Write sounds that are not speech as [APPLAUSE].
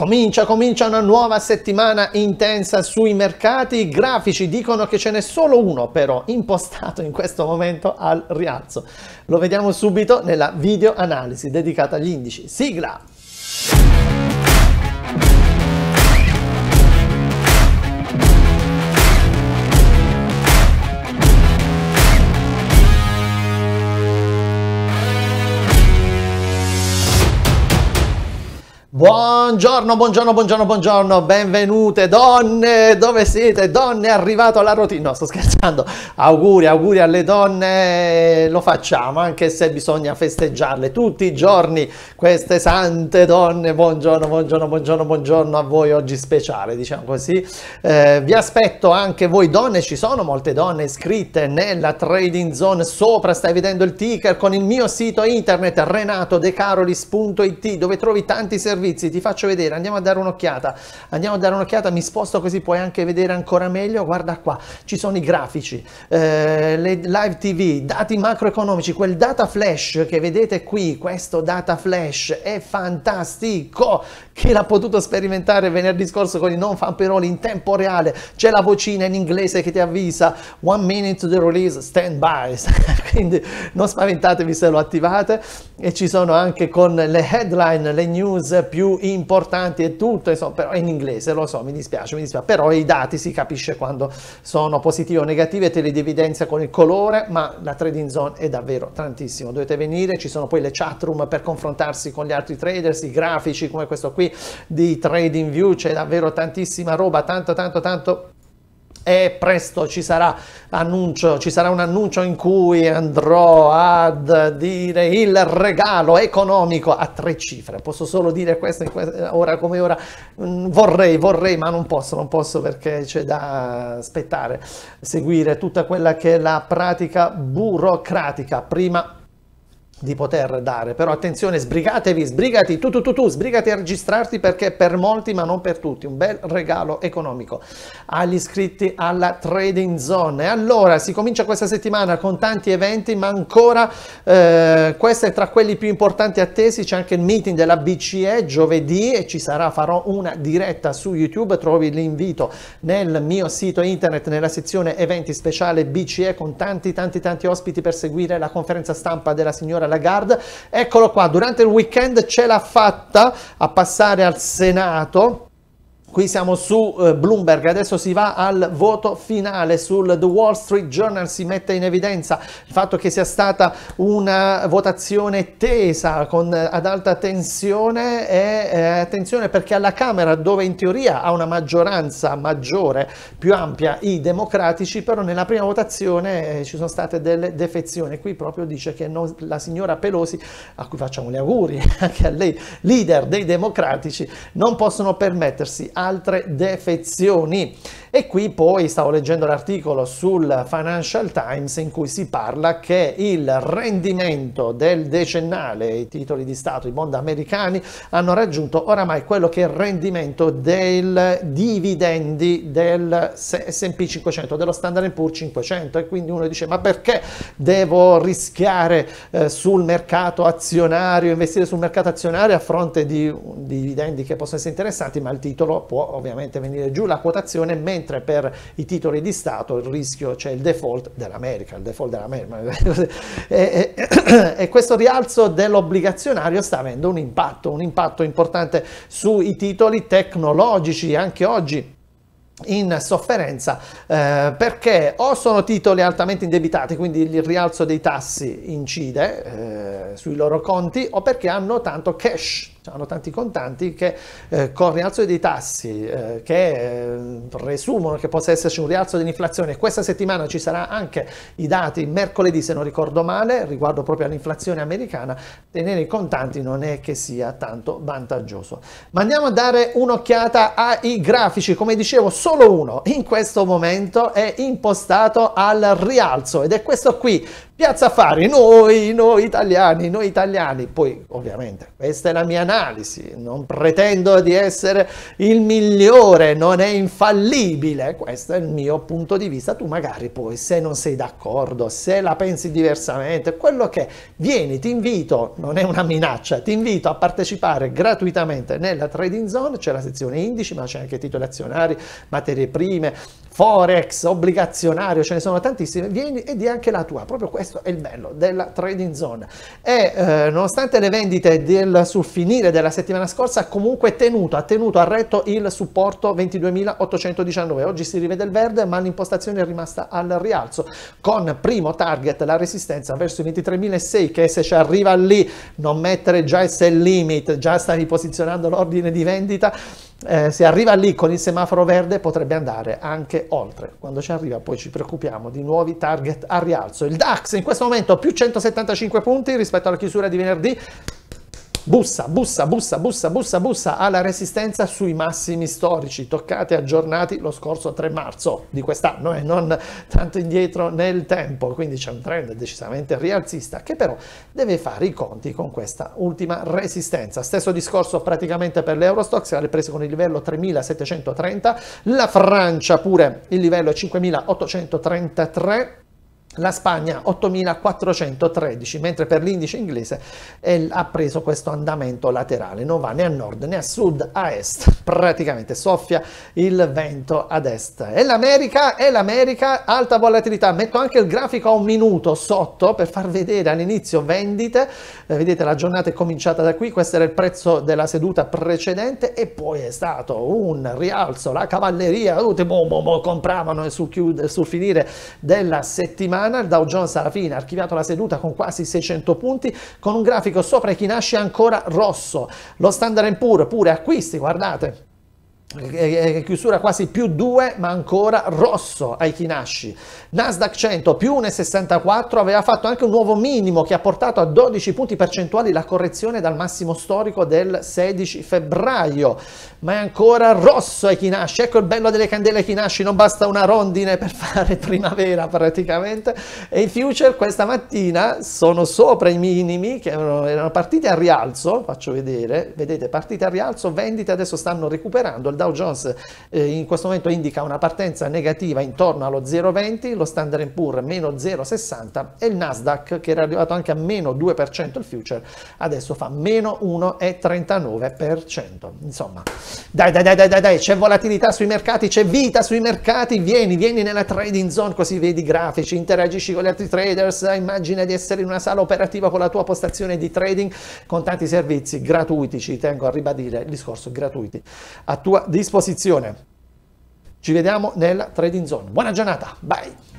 Comincia, comincia una nuova settimana intensa sui mercati, i grafici dicono che ce n'è solo uno però impostato in questo momento al rialzo. Lo vediamo subito nella video analisi dedicata agli indici. Sigla! Buongiorno, buongiorno, buongiorno, buongiorno, benvenute donne, dove siete? Donne, è arrivato la routine, no sto scherzando, auguri, auguri alle donne, lo facciamo anche se bisogna festeggiarle tutti i giorni, queste sante donne, buongiorno, buongiorno, buongiorno, buongiorno a voi oggi speciale, diciamo così, eh, vi aspetto anche voi donne, ci sono molte donne iscritte nella trading zone, sopra stai vedendo il ticker con il mio sito internet renatodecarolis.it dove trovi tanti servizi servizi, ti faccio vedere, andiamo a dare un'occhiata, andiamo a dare un'occhiata, mi sposto così puoi anche vedere ancora meglio, guarda qua, ci sono i grafici, eh, le live tv, dati macroeconomici, quel data flash che vedete qui, questo data flash è fantastico, chi l'ha potuto sperimentare venerdì scorso con i non fanperoli in tempo reale, c'è la vocina in inglese che ti avvisa, one minute to the release, stand by, [LAUGHS] quindi non spaventatevi se lo attivate e ci sono anche con le headline, le news più più importanti e tutto, insomma, però in inglese, lo so, mi dispiace, mi dispiace, però i dati si capisce quando sono positivi o negativi e te li evidenzia con il colore, ma la trading zone è davvero tantissimo, dovete venire, ci sono poi le chat room per confrontarsi con gli altri traders, i grafici come questo qui di TradingView, c'è davvero tantissima roba, tanto tanto tanto e presto ci sarà, annuncio, ci sarà un annuncio in cui andrò a dire il regalo economico a tre cifre. Posso solo dire questo, questo ora come ora? Mm, vorrei, vorrei, ma non posso, non posso perché c'è da aspettare, seguire tutta quella che è la pratica burocratica. Prima di poter dare. Però attenzione, sbrigatevi, sbrigati, tu, tu, tu, tu, sbrigati a registrarti perché per molti, ma non per tutti, un bel regalo economico agli iscritti alla Trading Zone. Allora, si comincia questa settimana con tanti eventi, ma ancora eh, questo è tra quelli più importanti attesi, c'è anche il meeting della BCE giovedì e ci sarà, farò una diretta su YouTube, trovi l'invito nel mio sito internet nella sezione eventi speciale BCE con tanti tanti tanti ospiti per seguire la conferenza stampa della signora Lagarde. Eccolo qua, durante il weekend ce l'ha fatta a passare al Senato Qui siamo su eh, Bloomberg, adesso si va al voto finale sul The Wall Street Journal, si mette in evidenza il fatto che sia stata una votazione tesa, con, eh, ad alta tensione e eh, attenzione perché alla Camera, dove in teoria ha una maggioranza maggiore, più ampia, i democratici, però nella prima votazione eh, ci sono state delle defezioni. Qui proprio dice che non, la signora Pelosi, a cui facciamo gli auguri [LAUGHS] anche a lei, leader dei democratici, non possono permettersi altre defezioni. E qui poi stavo leggendo l'articolo sul Financial Times in cui si parla che il rendimento del decennale, i titoli di Stato, i bond americani hanno raggiunto oramai quello che è il rendimento dei dividendi del S&P 500, dello Standard Poor's 500 e quindi uno dice ma perché devo rischiare eh, sul mercato azionario, investire sul mercato azionario a fronte di, di dividendi che possono essere interessanti ma il titolo può ovviamente venire giù la quotazione, mentre per i titoli di Stato il rischio c'è cioè il default dell'America, il default dell'America. [LAUGHS] e, e, e questo rialzo dell'obbligazionario sta avendo un impatto, un impatto importante sui titoli tecnologici anche oggi in sofferenza eh, perché o sono titoli altamente indebitati, quindi il rialzo dei tassi incide eh, sui loro conti, o perché hanno tanto cash cioè, hanno tanti contanti che eh, con il rialzo dei tassi eh, che eh, presumono che possa esserci un rialzo dell'inflazione questa settimana ci saranno anche i dati mercoledì se non ricordo male riguardo proprio all'inflazione americana tenere i contanti non è che sia tanto vantaggioso ma andiamo a dare un'occhiata ai grafici come dicevo solo uno in questo momento è impostato al rialzo ed è questo qui Piazza Affari, noi, noi italiani, noi italiani. Poi ovviamente questa è la mia analisi, non pretendo di essere il migliore, non è infallibile, questo è il mio punto di vista. Tu magari poi se non sei d'accordo, se la pensi diversamente, quello che vieni, ti invito, non è una minaccia, ti invito a partecipare gratuitamente nella trading zone, c'è la sezione indici, ma c'è anche titoli azionari, materie prime, forex, obbligazionario, ce ne sono tantissime, vieni e di anche la tua, proprio questo questo è il bello della trading zone. E eh, nonostante le vendite del, sul finire della settimana scorsa, comunque tenuto, ha tenuto a retto il supporto 22.819. Oggi si rivede il verde, ma l'impostazione è rimasta al rialzo, con primo target la resistenza verso i 23.006, che se ci arriva lì, non mettere già il sell limit, già stavi posizionando l'ordine di vendita, eh, se arriva lì con il semaforo verde potrebbe andare anche oltre. Quando ci arriva poi ci preoccupiamo di nuovi target a rialzo. Il DAX in questo momento più 175 punti rispetto alla chiusura di venerdì, Bussa, bussa, bussa, bussa, bussa, bussa alla resistenza sui massimi storici toccati e aggiornati lo scorso 3 marzo di quest'anno e eh, non tanto indietro nel tempo, quindi c'è un trend decisamente rialzista che però deve fare i conti con questa ultima resistenza. Stesso discorso praticamente per l'Eurostox, si era ripreso con il livello 3730, la Francia pure il livello 5833 la Spagna 8.413, mentre per l'indice inglese ha preso questo andamento laterale, non va né a nord né a sud, a est, praticamente soffia il vento ad est. E l'America, e l'America, alta volatilità, metto anche il grafico a un minuto sotto per far vedere all'inizio vendite, eh, vedete la giornata è cominciata da qui, questo era il prezzo della seduta precedente e poi è stato un rialzo, la cavalleria, tutti boom, boom, boom, compravano sul, chiude, sul finire della settimana, settimana il Dow Jones alla fine ha archiviato la seduta con quasi 600 punti, con un grafico sopra i chi nasce ancora rosso. Lo Standard Poor's pure acquisti, guardate, chiusura quasi più 2 ma ancora rosso ai Kinashi Nasdaq 100 più 1,64 aveva fatto anche un nuovo minimo che ha portato a 12 punti percentuali la correzione dal massimo storico del 16 febbraio ma è ancora rosso ai Kinashi ecco il bello delle candele ai Kinashi non basta una rondine per [LAUGHS] fare primavera praticamente e i future questa mattina sono sopra i minimi che erano partiti a rialzo faccio vedere vedete partite a rialzo vendite adesso stanno recuperando il Dow Jones eh, in questo momento indica una partenza negativa intorno allo 0,20, lo Standard Poor's meno 0,60 e il Nasdaq che era arrivato anche a meno 2% il future, adesso fa meno 1,39%. Insomma, dai dai dai dai dai, dai c'è volatilità sui mercati, c'è vita sui mercati, vieni, vieni nella trading zone così vedi i grafici, interagisci con gli altri traders, immagina di essere in una sala operativa con la tua postazione di trading con tanti servizi gratuiti, ci tengo a ribadire il discorso gratuiti a tua disposizione. Ci vediamo nella trading zone. Buona giornata, bye!